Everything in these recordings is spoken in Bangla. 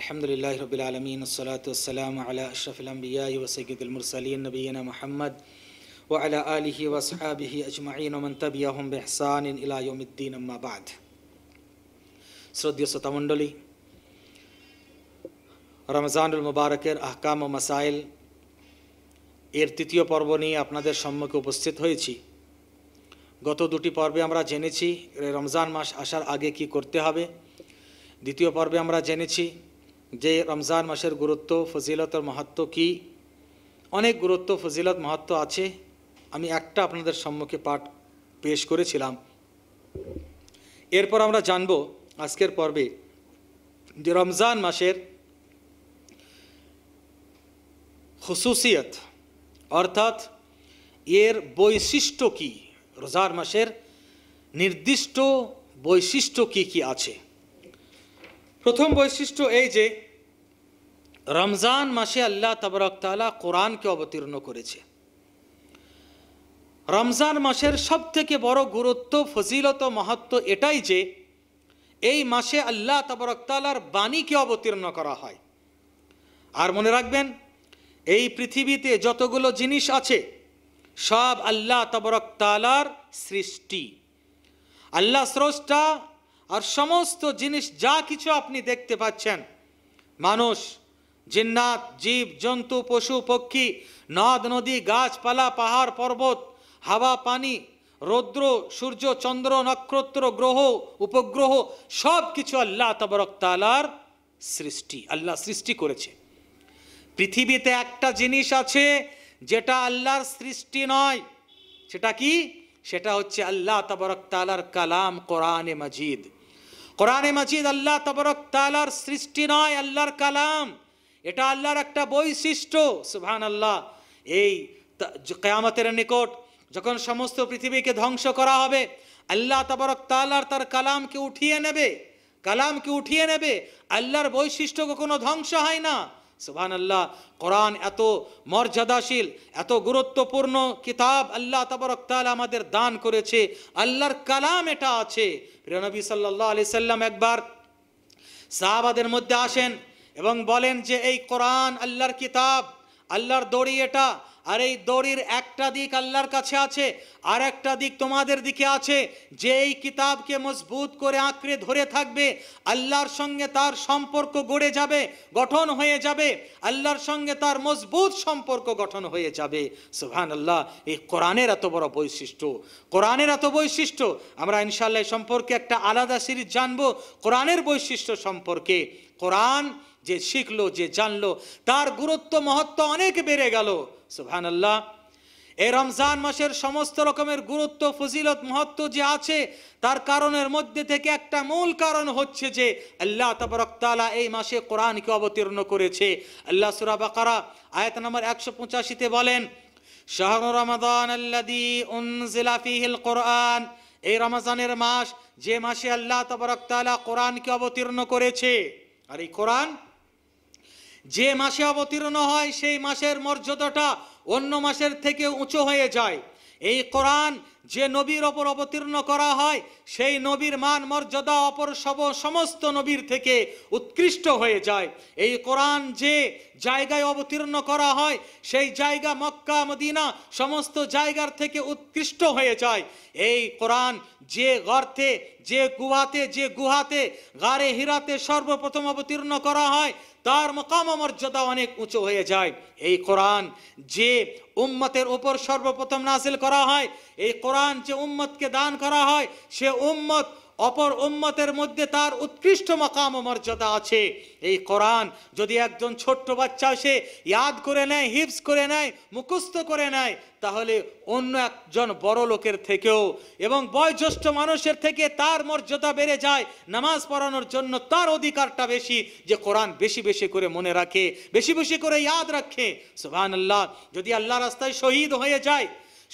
আলহামদুলিল্লাহ রবিল আলমিন সালাতাম আলা আশরফুল আম্বিয়া ওসঈদুল মুরসালিন নবীনা মোহাম্মদ ও আলা আলিহি ওয়াসাবিহি আজমাইন ওমন তাবিয়াহম বেহসান ইন ইলায়ুদ্দিন আম্মাবাদ শ্রদ্ধীয় শ্রোতামণ্ডলী রমজানুল মুবারকের আহকাম ও মাসাইল এর তৃতীয় পর্ব নিয়ে আপনাদের সম্মুখে উপস্থিত হয়েছি গত দুটি পর্বে আমরা জেনেছি রমজান মাস আসার আগে কি করতে হবে দ্বিতীয় পর্বে আমরা জেনেছি যে রমজান মাসের গুরুত্ব ফজিলত আর কি অনেক গুরুত্ব ফজিলত মাহাত্ম আছে আমি একটা আপনাদের সম্মুখে পাঠ পেশ করেছিলাম এরপর আমরা জানব আজকের পর্বে যে রমজান মাসের খুসুসিয়ত অর্থাৎ এর বৈশিষ্ট্য কী রোজার মাসের নির্দিষ্ট বৈশিষ্ট্য কী কী আছে প্রথম বৈশিষ্ট্য এই যে রমজান মাসে আল্লাহ তাবরকতালা কোরআনকে অবতীর্ণ করেছে রমজান মাসের সব থেকে বড় গুরুত্ব ফজিলত মাহাত্ম এটাই যে এই মাসে আল্লাহ তাবরকতালার বাণীকে অবতীর্ণ করা হয় আর মনে রাখবেন এই পৃথিবীতে যতগুলো জিনিস আছে সব আল্লাহ তালার সৃষ্টি আল্লাহ স্রষ্টা আর সমস্ত জিনিস যা কিছু আপনি দেখতে পাচ্ছেন মানুষ জিন্নাত জীব জন্তু পশু পক্ষী নদ নদী গাছপালা পাহাড় পর্বত হাওয়া পানি রৌদ্র সূর্য চন্দ্র নক্ষত্র গ্রহ উপগ্রহ সব কিছু আল্লাহ তালার সৃষ্টি আল্লাহ সৃষ্টি করেছে পৃথিবীতে একটা জিনিস আছে যেটা আল্লাহর সৃষ্টি নয় সেটা কি সেটা হচ্ছে আল্লাহ তালার কালাম কোরআনে মজিদ কোরআনে মাজিদ আল্লাহ তবরক তালার সৃষ্টি নয় আল্লাহর কালাম এটা আল্লাহর একটা বৈশিষ্ট্য সুহান আল্লাহ এই কেয়ামতের নিকট যখন সমস্ত পৃথিবীকে ধ্বংস করা হবে আল্লাহ তবরক তালার তার কালামকে উঠিয়ে নেবে কালামকে উঠিয়ে নেবে আল্লাহর বৈশিষ্ট্য কোনো ধ্বংস হয় না সুবান আল্লাহ কোরআন এত মর্যাদাশীল এত গুরুত্বপূর্ণ কিতাব আল্লাহ তবরক তাল আমাদের দান করেছে আল্লাহর কালাম এটা আছে প্রিয়নবী সাল্লাহ আলি সাল্লাম একবার সাহাবাদের মধ্যে আসেন এবং বলেন যে এই কোরআন আল্লাহর কিতাব আল্লাহর দড়ি এটা আর এই দড়ির একটা দিক আল্লাহর কাছে আছে আর একটা দিক তোমাদের দিকে আছে যে এই কিতাবকে মজবুত করে আঁকড়ে ধরে থাকবে আল্লাহর সঙ্গে তার সম্পর্ক গড়ে যাবে গঠন হয়ে যাবে আল্লাহর সঙ্গে তার মজবুত সম্পর্ক গঠন হয়ে যাবে সুহান আল্লাহ এই কোরআনের এত বড় বৈশিষ্ট্য কোরআনের এত বৈশিষ্ট্য আমরা ইনশাল্লাহ সম্পর্কে একটা আলাদা সিরিজ জানবো কোরআনের বৈশিষ্ট্য সম্পর্কে কোরআন যে শিখলো যে জানলো তার গুরুত্ব মহত্ব অনেক বেড়ে গেল সুহান আল্লাহ এই রমজান মাসের সমস্ত রকমের গুরুত্ব ফজিলত মহত্ব যে আছে তার কারণের মধ্যে থেকে একটা মূল কারণ হচ্ছে যে আল্লাহ তবরকতালা এই মাসে কোরআনকে অবতীর্ণ করেছে আল্লাহ সুরাবাকারা আয়াত নম্বর একশো পঁচাশিতে বলেন শাহর রমাদান উনজিলাফিহিল কোরআন এই রমাজানের মাস যে মাসে আল্লাহ তবরকতালা কোরআনকে অবতীর্ণ করেছে আর এই কোরআন যে মাসে অবতীর্ণ হয় সেই মাসের মর্যাদাটা অন্য মাসের থেকে উঁচু হয়ে যায় এই কোরআন যে নবীর ওপর অবতীর্ণ করা হয় সেই নবীর মান মর্যাদা অপর সব সমস্ত নবীর থেকে উৎকৃষ্ট হয়ে যায় এই কোরআন যে জায়গায় অবতীর্ণ করা হয় সেই জায়গা মক্কা মদিনা সমস্ত জায়গার থেকে উৎকৃষ্ট হয়ে যায় এই কোরআন যে গর্তে যে গুহাতে যে গুহাতে গারে হিরাতে সর্বপ্রথম অবতীর্ণ করা হয় তার মকাম মর্যাদা অনেক উঁচু হয়ে যায় এই কোরআন যে উম্মতের উপর সর্বপ্রথম নাজিল করা হয় এই কোরআন যে উম্মতকে দান করা হয় সে উম্মত অপর উম্মতের মধ্যে তার উৎকৃষ্ট মকাম মর্যাদা আছে এই কোরআন যদি একজন ছোট্ট বাচ্চা সে ইয়াদ করে নেয় হিপস করে নেয় মুখস্থ করে নেয় তাহলে অন্য একজন বড় লোকের থেকেও এবং বয়োজ্যেষ্ঠ মানুষের থেকে তার মর্যাদা বেড়ে যায় নামাজ পড়ানোর জন্য তার অধিকারটা বেশি যে কোরআন বেশি বেশি করে মনে রাখে বেশি বেশি করে ইয়াদ রাখে আল্লাহ যদি আল্লাহ রাস্তায় শহীদ হয়ে যায়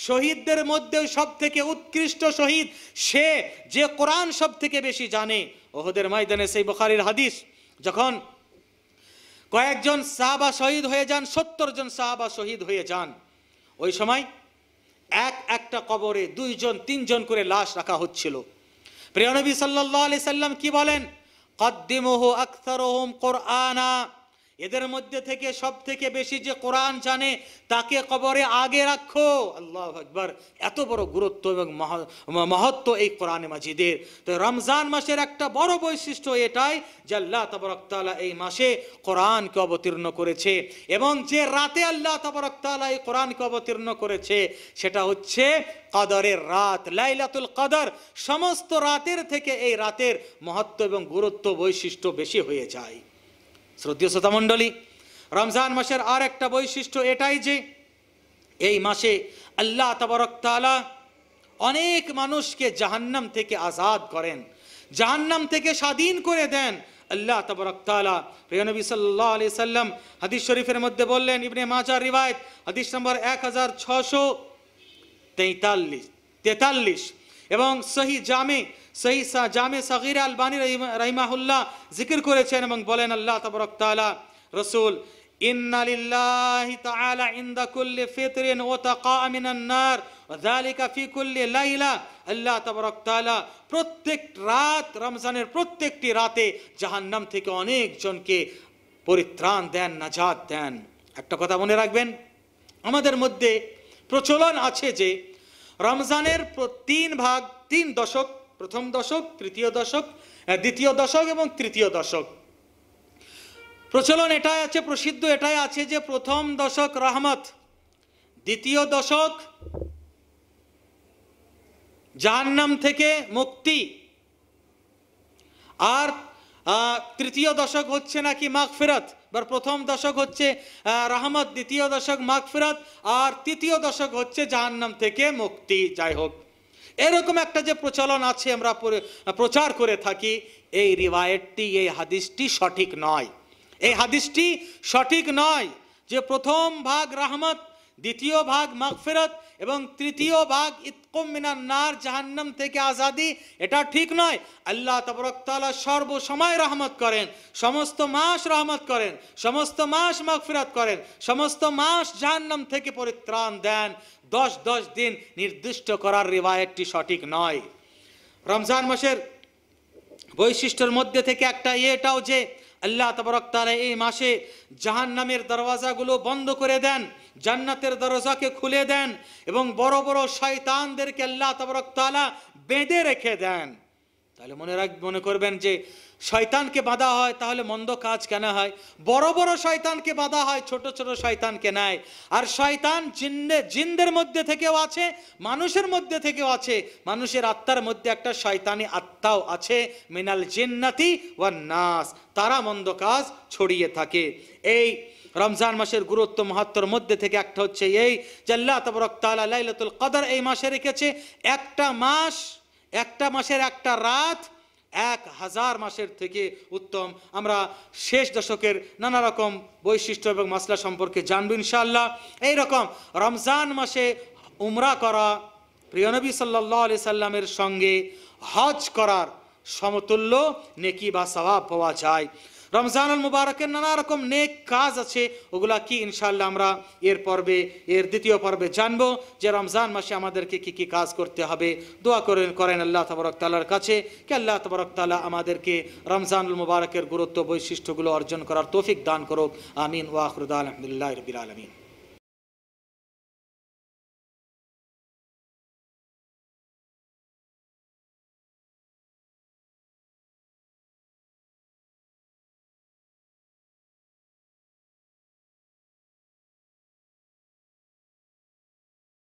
শহীদদের মধ্যেও সব থেকে উৎকৃষ্ট শহীদ সে যে কোরআন সব থেকে বেশি জানে ওহদের ময়দানে সেই বখারির হাদিস যখন কয়েকজন সাহাবা শহীদ হয়ে যান সত্তর জন সাহাবা শহীদ হয়ে যান ওই সময় এক একটা কবরে দুইজন তিনজন করে লাশ রাখা হচ্ছিল প্রিয়নবী সাল্লাহ আলি সাল্লাম কি বলেন কদ্দিমহ আখতারহম কোরআনা এদের মধ্যে থেকে সব থেকে বেশি যে কোরআন জানে তাকে কবরে আগে রাখো আল্লাহ আকবর এত বড় গুরুত্ব এবং মহত্ব এই কোরআনে মাজিদের তো রমজান মাসের একটা বড় বৈশিষ্ট্য এটাই যে আল্লাহ তবরকতালা এই মাসে কোরআনকে অবতীর্ণ করেছে এবং যে রাতে আল্লাহ তবরকতালা এই কোরআনকে অবতীর্ণ করেছে সেটা হচ্ছে কদরের রাত লাইলাতুল কদর সমস্ত রাতের থেকে এই রাতের মহত্ব এবং গুরুত্ব বৈশিষ্ট্য বেশি হয়ে যায় শ্রদ্ধীয় শ্রোতামণ্ডলী রমজান মাসের আর একটা বৈশিষ্ট্য এটাই যে এই মাসে আল্লাহ তাবরকতালা অনেক মানুষকে জাহান্নাম থেকে আজাদ করেন জাহান্নাম থেকে স্বাধীন করে দেন আল্লাহ তবরকতালা প্রিয়নবী সাল্লাহ আলি সাল্লাম হাদিস শরীফের মধ্যে বললেন ইবনে মাজার রিবায়ত হাদিস নম্বর এক হাজার ছশো তেতাল্লিশ তেতাল্লিশ এবং সহি জামে সহি জামে সাকির আলবানী রাইমাহুল্লাহ জিকির করেছেন এবং বলেন আল্লাহ তবরক তালা রসুল ইন্নালিল্লাহি তাআলা ইনদা কুল্লি ফিতরিন ওয়া তাকা মিনান নার ওয়া যালিকা ফি কুল্লি লাইলা আল্লাহ তাবারক তাআলা প্রত্যেক রাত রমজানের প্রত্যেকটি রাতে জাহান্নাম থেকে অনেকজনকে পরিত্রাণ দেন নাজাত দেন একটা কথা মনে রাখবেন আমাদের মধ্যে প্রচলন আছে যে রমজানের তিন ভাগ তিন দশক প্রথম দশক তৃতীয় দশক দ্বিতীয় দশক এবং তৃতীয় দশক প্রচলন এটাই আছে প্রসিদ্ধ এটাই আছে যে প্রথম দশক রহমত দ্বিতীয় দশক জাহান্নাম থেকে মুক্তি আর তৃতীয় দশক হচ্ছে নাকি মাঘ ফেরত বা প্রথম দশক হচ্ছে রহমত দ্বিতীয় দশক মাঘ ফেরত আর তৃতীয় দশক হচ্ছে জাহান্নাম থেকে মুক্তি যাই হোক এরকম একটা যে প্রচলন আছে আমরা প্রচার করে থাকি এই রিভায়েটটি এই হাদিসটি সঠিক নয় এই হাদিসটি সঠিক নয় যে প্রথম ভাগ রাহমত দ্বিতীয় ভাগ মাগফেরত এবং তৃতীয় ভাগ ইতকুমিনার নার জাহান্নাম থেকে আজাদি এটা ঠিক নয় আল্লাহ তবরকতালা সর্বসময় রহমত করেন সমস্ত মাস রহমত করেন সমস্ত মাস মাগফিরাত করেন সমস্ত মাস জাহান্নাম থেকে পরিত্রাণ দেন দশ দশ দিন নির্দিষ্ট করার রিবায়তটি সঠিক নয় রমজান মাসের বৈশিষ্ট্যের মধ্যে থেকে একটা এটাও যে আল্লাহ তবরক এই মাসে জাহান নামের দরওয়াজাগুলো বন্ধ করে দেন জান্নাতের দরজাকে খুলে দেন এবং বড় বড় শয়তানদেরকে আল্লাহ তবরক তালা বেঁধে রেখে দেন তাহলে মনে রাখ মনে করবেন যে শয়তানকে বাঁধা হয় তাহলে মন্দ কাজ কেন হয় বড় বড় শয়তানকে বাঁধা হয় ছোট ছোট শয়তানকে নেয় আর শয়তান জিন্দে জিন্দের মধ্যে থেকেও আছে মানুষের মধ্যে থেকেও আছে মানুষের আত্মার মধ্যে একটা শয়তানি আত্মাও আছে মিনাল জিন্নাতি ওয়ান নাস তারা মন্দ কাজ ছড়িয়ে থাকে এই রমজান মাসের গুরুত্ব মাহাত্মর মধ্যে থেকে একটা হচ্ছে এই যে আল্লাহ তবরক তালা লাইলাতুল কদর এই মাসে রেখেছে একটা মাস একটা মাসের একটা রাত এক হাজার মাসের থেকে উত্তম আমরা শেষ দশকের নানা রকম বৈশিষ্ট্য এবং মাসলা সম্পর্কে জানব ইনশাআল্লাহ এইরকম রমজান মাসে উমরা করা প্রিয়নবী সাল্লাহ আলি সাল্লামের সঙ্গে হজ করার সমতুল্য নেকি বা স্বভাব পাওয়া যায় রমজান আল মুবারকের নানা রকম নেক কাজ আছে ওগুলা কি ইনশাল্লাহ আমরা এর পর্বে এর দ্বিতীয় পর্বে জানবো যে রমজান মাসে আমাদেরকে কি কি কাজ করতে হবে দোয়া করেন করেন আল্লাহ তবরক তালার কাছে কি আল্লাহ তবরক তালা আমাদেরকে রমজানুল মুবারকের গুরুত্ব বৈশিষ্ট্যগুলো অর্জন করার তৌফিক দান করুক আমিন ওয়াখরুদ আলহামদুলিল্লাহ রবিল আলমিন